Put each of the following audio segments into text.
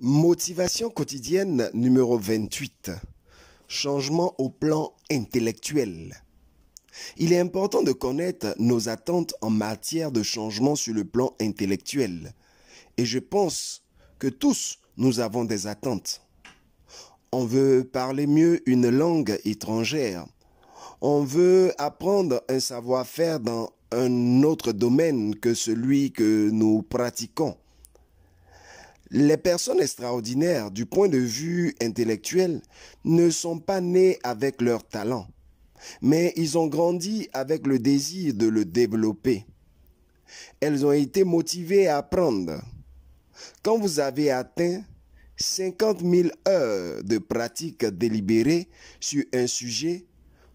Motivation quotidienne numéro 28. Changement au plan intellectuel. Il est important de connaître nos attentes en matière de changement sur le plan intellectuel. Et je pense que tous, nous avons des attentes. On veut parler mieux une langue étrangère. On veut apprendre un savoir-faire dans un autre domaine que celui que nous pratiquons. Les personnes extraordinaires du point de vue intellectuel ne sont pas nées avec leur talent, mais ils ont grandi avec le désir de le développer. Elles ont été motivées à apprendre. Quand vous avez atteint 50 000 heures de pratique délibérée sur un sujet,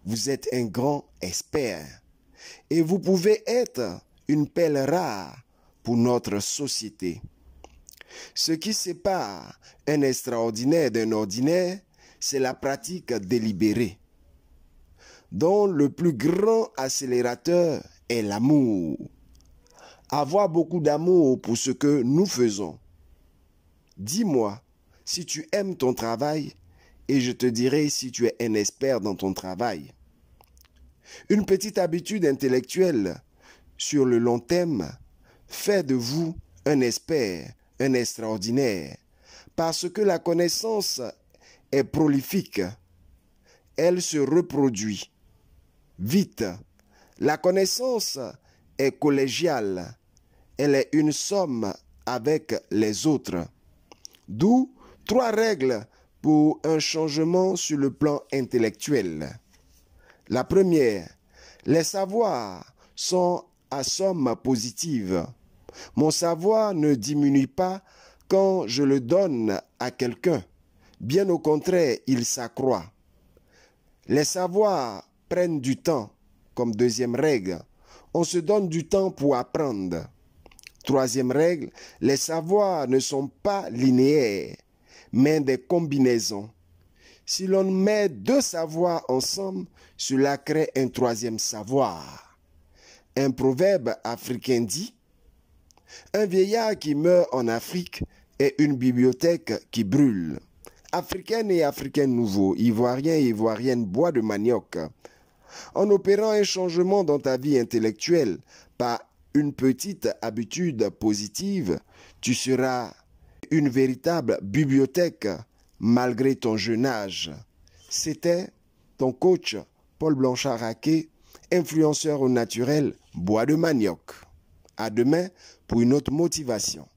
vous êtes un grand expert. Et vous pouvez être une pelle rare pour notre société. Ce qui sépare un extraordinaire d'un ordinaire, c'est la pratique délibérée, dont le plus grand accélérateur est l'amour. Avoir beaucoup d'amour pour ce que nous faisons. Dis-moi si tu aimes ton travail et je te dirai si tu es un expert dans ton travail. Une petite habitude intellectuelle sur le long terme fait de vous un expert extraordinaire, parce que la connaissance est prolifique, elle se reproduit vite. La connaissance est collégiale, elle est une somme avec les autres. D'où trois règles pour un changement sur le plan intellectuel. La première, les savoirs sont à somme positive. Mon savoir ne diminue pas quand je le donne à quelqu'un. Bien au contraire, il s'accroît. Les savoirs prennent du temps, comme deuxième règle. On se donne du temps pour apprendre. Troisième règle, les savoirs ne sont pas linéaires, mais des combinaisons. Si l'on met deux savoirs ensemble, cela crée un troisième savoir. Un proverbe africain dit un vieillard qui meurt en Afrique et une bibliothèque qui brûle. Africaine et Africaine nouveau, Ivoirien et Ivoirienne, bois de manioc. En opérant un changement dans ta vie intellectuelle par une petite habitude positive, tu seras une véritable bibliothèque malgré ton jeune âge. C'était ton coach Paul Blanchard-Raquet, influenceur au naturel, bois de manioc. À demain pour une autre motivation.